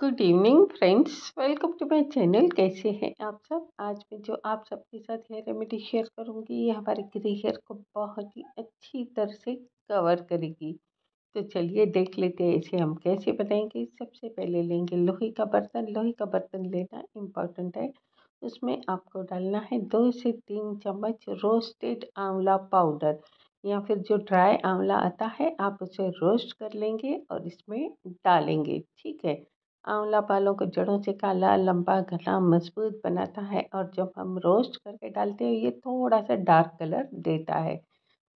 good evening friends welcome to my channel कैसे हैं आप सब आज मैं जो आप सबके साथ हेयर रेमेडी शेयर करूंगी ये हमारे ग्रे हेयर को बहुत ही अच्छी तरह से कवर करेगी तो चलिए देख लेते हैं इसे हम कैसे बनाएंगे सबसे पहले लेंगे लोहे का बर्तन लोहे का बर्तन लेना इम्पॉर्टेंट है उसमें आपको डालना है दो से तीन चम्मच रोस्टेड आंवला पाउडर या फिर जो ड्राई आंवला आता है आप उसे रोस्ट कर लेंगे और इसमें डालेंगे ठीक है आंवला बालों को जड़ों से काला लंबा घना मजबूत बनाता है और जब हम रोस्ट करके डालते हैं ये थोड़ा सा डार्क कलर देता है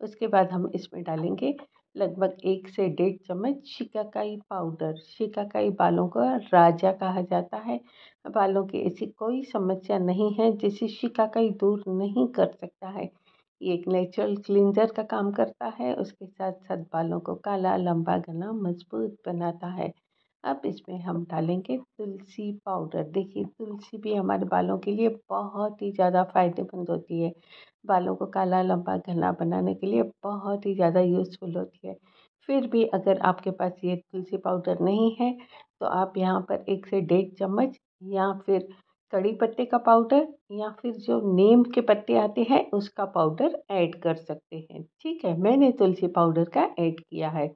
उसके बाद हम इसमें डालेंगे लगभग एक से डेढ़ चम्मच शिकाकाई पाउडर शिकाकाई बालों को राजा कहा जाता है बालों की ऐसी कोई समस्या नहीं है जिसे शिकाकाई दूर नहीं कर सकता है ये एक नेचुरल क्लिनजर का काम करता है उसके साथ साथ बालों को काला लंबा घना मजबूत बनाता है अब इसमें हम डालेंगे तुलसी पाउडर देखिए तुलसी भी हमारे बालों के लिए बहुत ही ज़्यादा फायदेमंद होती है बालों को काला लंबा घना बनाने के लिए बहुत ही ज़्यादा यूज़फुल होती है फिर भी अगर आपके पास ये तुलसी पाउडर नहीं है तो आप यहाँ पर एक से डेढ़ चम्मच या फिर कड़ी पत्ते का पाउडर या फिर जो नीम के पत्ते आते हैं उसका पाउडर ऐड कर सकते हैं ठीक है मैंने तुलसी पाउडर का ऐड किया है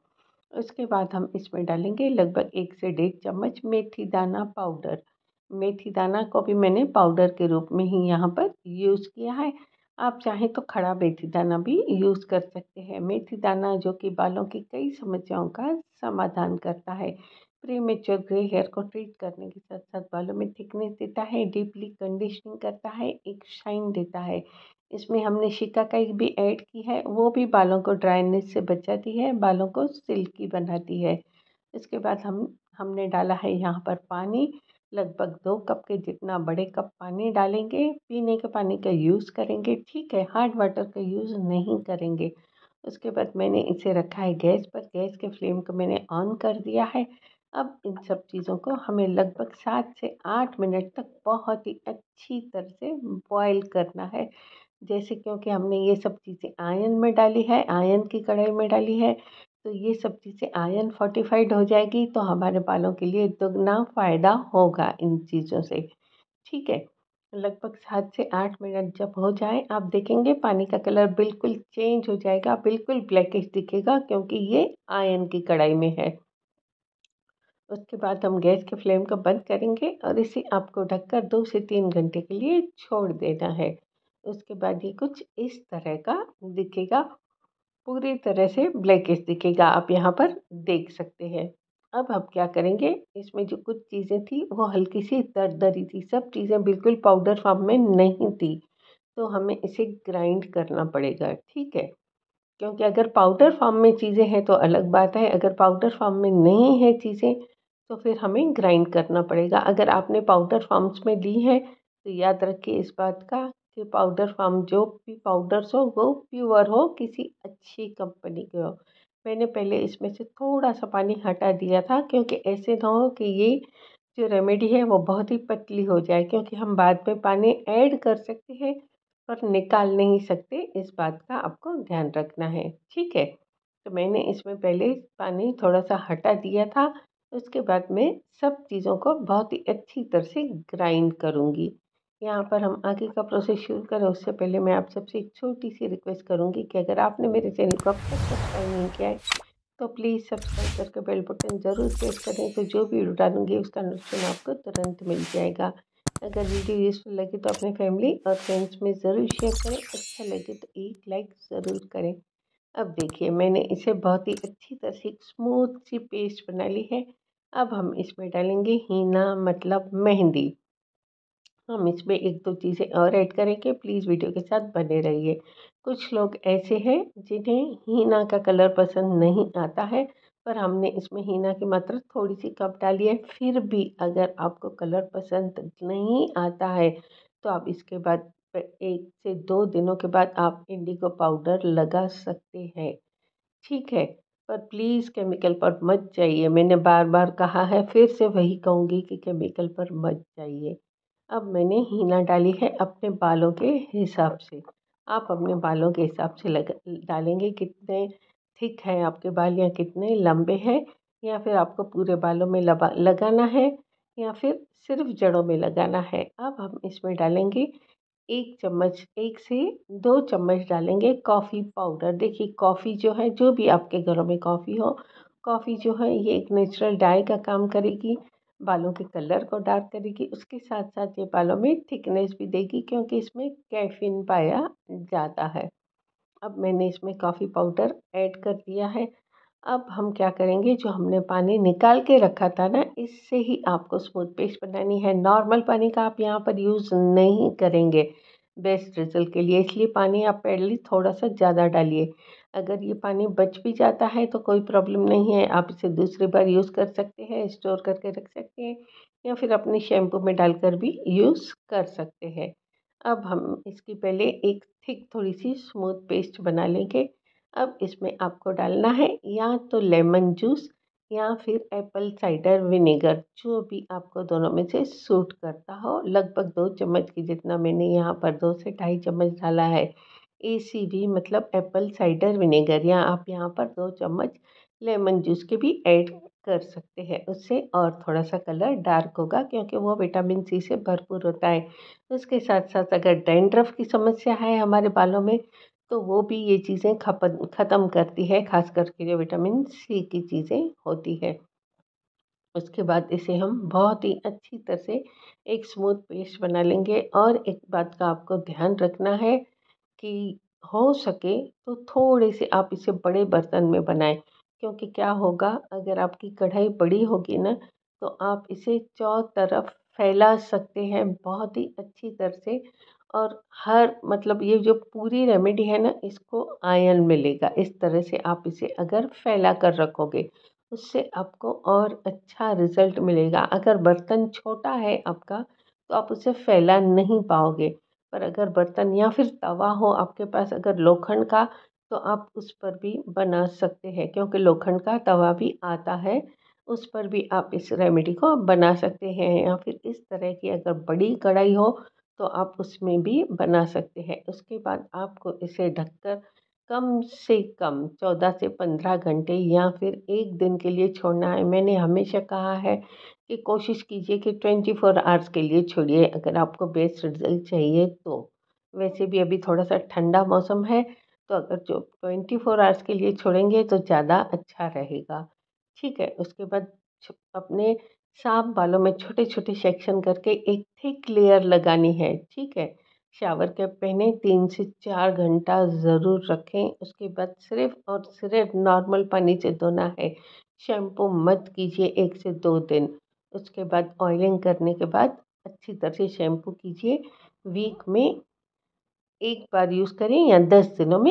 उसके बाद हम इसमें डालेंगे लगभग एक से डेढ़ चम्मच मेथी दाना पाउडर मेथी दाना को भी मैंने पाउडर के रूप में ही यहाँ पर यूज़ किया है आप चाहें तो खड़ा मेथी दाना भी यूज़ कर सकते हैं मेथी दाना जो कि बालों की कई समस्याओं का समाधान करता है प्रीमेच्योर ग्रे हेयर को ट्रीट करने के साथ साथ बालों में थिकनेस देता है डीपली कंडीशनिंग करता है एक शाइन देता है इसमें हमने एक भी ऐड की है वो भी बालों को ड्राइनेस से बचाती है बालों को सिल्की बनाती है इसके बाद हम हमने डाला है यहाँ पर पानी लगभग दो कप के जितना बड़े कप पानी डालेंगे पीने के पानी का यूज़ करेंगे ठीक है हार्ड वाटर का यूज़ नहीं करेंगे उसके बाद मैंने इसे रखा है गैस पर गैस के फ्लेम को मैंने ऑन कर दिया है अब इन सब चीज़ों को हमें लगभग सात से आठ मिनट तक बहुत ही अच्छी तरह से बॉईल करना है जैसे क्योंकि हमने ये सब चीज़ें आयन में डाली है आयन की कढ़ाई में डाली है तो ये सब चीज़ें आयन फोर्टिफाइड हो जाएगी तो हमारे बालों के लिए दुगना फ़ायदा होगा इन चीज़ों से ठीक है लगभग सात से आठ मिनट जब हो जाए आप देखेंगे पानी का कलर बिल्कुल चेंज हो जाएगा बिल्कुल ब्लैकिश दिखेगा क्योंकि ये आयन की कढ़ाई में है उसके बाद हम गैस के फ्लेम को बंद करेंगे और इसे आपको ढककर दो से तीन घंटे के लिए छोड़ देना है उसके बाद ये कुछ इस तरह का दिखेगा पूरी तरह से ब्लैक दिखेगा आप यहाँ पर देख सकते हैं अब हम क्या करेंगे इसमें जो कुछ चीज़ें थी वो हल्की सी दर दरी थी सब चीज़ें बिल्कुल पाउडर फॉर्म में नहीं थी तो हमें इसे ग्राइंड करना पड़ेगा ठीक है क्योंकि अगर पाउडर फॉर्म में चीज़ें हैं तो अलग बात है अगर पाउडर फॉर्म में नहीं है चीज़ें तो फिर हमें ग्राइंड करना पड़ेगा अगर आपने पाउडर फॉर्म्स में ली है तो याद रखिए इस बात का कि पाउडर फॉर्म जो भी पाउडर्स हो वो प्योर हो किसी अच्छी कंपनी के हो मैंने पहले इसमें से थोड़ा सा पानी हटा दिया था क्योंकि ऐसे ना हो कि ये जो रेमेडी है वो बहुत ही पतली हो जाए क्योंकि हम बाद में पानी ऐड कर सकते हैं पर निकाल नहीं सकते इस बात का आपको ध्यान रखना है ठीक है तो मैंने इसमें पहले पानी थोड़ा सा हटा दिया था उसके बाद में सब चीज़ों को बहुत ही अच्छी तरह से ग्राइंड करूँगी यहाँ पर हम आगे का प्रोसेस शुरू करें उससे पहले मैं आप सबसे एक छोटी सी रिक्वेस्ट करूँगी कि अगर आपने मेरे चैनल को अब तक सब्सक्राइब नहीं किया है तो प्लीज़ सब्सक्राइब करके बेल बटन ज़रूर प्रेस करें तो जो भी वीडियो डालूंगी उसका नोटिफिकेशन आपको तुरंत मिल जाएगा अगर वीडियो यूज़फुल लगे तो अपने फैमिली और फ्रेंड्स में ज़रूर शेयर करें अच्छा लगे तो एक लाइक ज़रूर करें अब देखिए मैंने इसे बहुत ही अच्छी तरह से स्मूथ सी पेस्ट बना ली है अब हम इसमें डालेंगे हीना मतलब मेहंदी हम इसमें एक दो चीज़ें और ऐड करेंगे प्लीज़ वीडियो के साथ बने रहिए कुछ लोग ऐसे हैं जिन्हें हीना का कलर पसंद नहीं आता है पर हमने इसमें हीना की मात्रा थोड़ी सी कम डाली है फिर भी अगर आपको कलर पसंद नहीं आता है तो आप इसके बाद एक से दो दिनों के बाद आप इंडिगो पाउडर लगा सकते हैं ठीक है पर प्लीज़ केमिकल पर मत जाइए मैंने बार बार कहा है फिर से वही कहूँगी कि केमिकल पर मत जाइए अब मैंने हीना डाली है अपने बालों के हिसाब से आप अपने बालों के हिसाब से लग डालेंगे कितने थिक हैं आपके बाल या कितने लंबे हैं या फिर आपको पूरे बालों में लगा लगाना है या फिर सिर्फ जड़ों में लगाना है अब हम इसमें डालेंगे एक चम्मच एक से दो चम्मच डालेंगे कॉफ़ी पाउडर देखिए कॉफ़ी जो है जो भी आपके घरों में कॉफ़ी हो कॉफ़ी जो है ये एक नेचुरल डाई का काम करेगी बालों के कलर को डार्क करेगी उसके साथ साथ ये बालों में थिकनेस भी देगी क्योंकि इसमें कैफीन पाया जाता है अब मैंने इसमें कॉफ़ी पाउडर ऐड कर दिया है अब हम क्या करेंगे जो हमने पानी निकाल के रखा था ना इससे ही आपको स्मूथ पेस्ट बनानी है नॉर्मल पानी का आप यहाँ पर यूज़ नहीं करेंगे बेस्ट रिजल्ट के लिए इसलिए पानी आप पहले थोड़ा सा ज़्यादा डालिए अगर ये पानी बच भी जाता है तो कोई प्रॉब्लम नहीं है आप इसे दूसरी बार यूज़ कर सकते हैं स्टोर करके रख सकते हैं या फिर अपने शैम्पू में डालकर भी यूज़ कर सकते हैं अब हम इसकी पहले एक थिक थोड़ी सी स्मूथ पेस्ट बना लेंगे अब इसमें आपको डालना है या तो लेमन जूस या फिर एप्पल साइडर विनेगर जो भी आपको दोनों में से सूट करता हो लगभग दो चम्मच की जितना मैंने यहाँ पर दो से ढाई चम्मच डाला है ए सी भी मतलब एप्पल साइडर विनेगर या आप यहाँ पर दो चम्मच लेमन जूस के भी ऐड कर सकते हैं उससे और थोड़ा सा कलर डार्क होगा क्योंकि वो विटामिन सी से भरपूर होता है उसके साथ साथ अगर डेंड्रफ की समस्या है हमारे बालों में तो वो भी ये चीज़ें खपत ख़त्म करती है ख़ास करके जो विटामिन सी की चीज़ें होती है उसके बाद इसे हम बहुत ही अच्छी तरह से एक स्मूथ पेस्ट बना लेंगे और एक बात का आपको ध्यान रखना है कि हो सके तो थोड़े से आप इसे बड़े बर्तन में बनाएं क्योंकि क्या होगा अगर आपकी कढ़ाई बड़ी होगी ना तो आप इसे चौ तरफ फैला सकते हैं बहुत ही अच्छी तरह से और हर मतलब ये जो पूरी रेमेडी है ना इसको आयन मिलेगा इस तरह से आप इसे अगर फैला कर रखोगे उससे आपको और अच्छा रिज़ल्ट मिलेगा अगर बर्तन छोटा है आपका तो आप उसे फैला नहीं पाओगे पर अगर बर्तन या फिर तवा हो आपके पास अगर लोखंड का तो आप उस पर भी बना सकते हैं क्योंकि लोखंड का तवा भी आता है उस पर भी आप इस रेमेडी को बना सकते हैं या फिर इस तरह की अगर बड़ी कढ़ाई हो तो आप उसमें भी बना सकते हैं उसके बाद आपको इसे ढककर कम से कम चौदह से पंद्रह घंटे या फिर एक दिन के लिए छोड़ना है मैंने हमेशा कहा है कि कोशिश कीजिए कि ट्वेंटी फ़ोर आवर्स के लिए छोड़िए अगर आपको बेस्ट रिज़ल्ट चाहिए तो वैसे भी अभी थोड़ा सा ठंडा मौसम है तो अगर जो ट्वेंटी फ़ोर आवर्स के लिए छोड़ेंगे तो ज़्यादा अच्छा रहेगा ठीक है उसके बाद अपने साफ बालों में छोटे छोटे सेक्शन करके एक थिक लेयर लगानी है ठीक है शावर के पहने तीन से चार घंटा ज़रूर रखें उसके बाद सिर्फ और सिर्फ नॉर्मल पानी से धोना है शैम्पू मत कीजिए एक से दो दिन उसके बाद ऑयलिंग करने के बाद अच्छी तरह से शैम्पू कीजिए वीक में एक बार यूज़ करें या दस दिनों में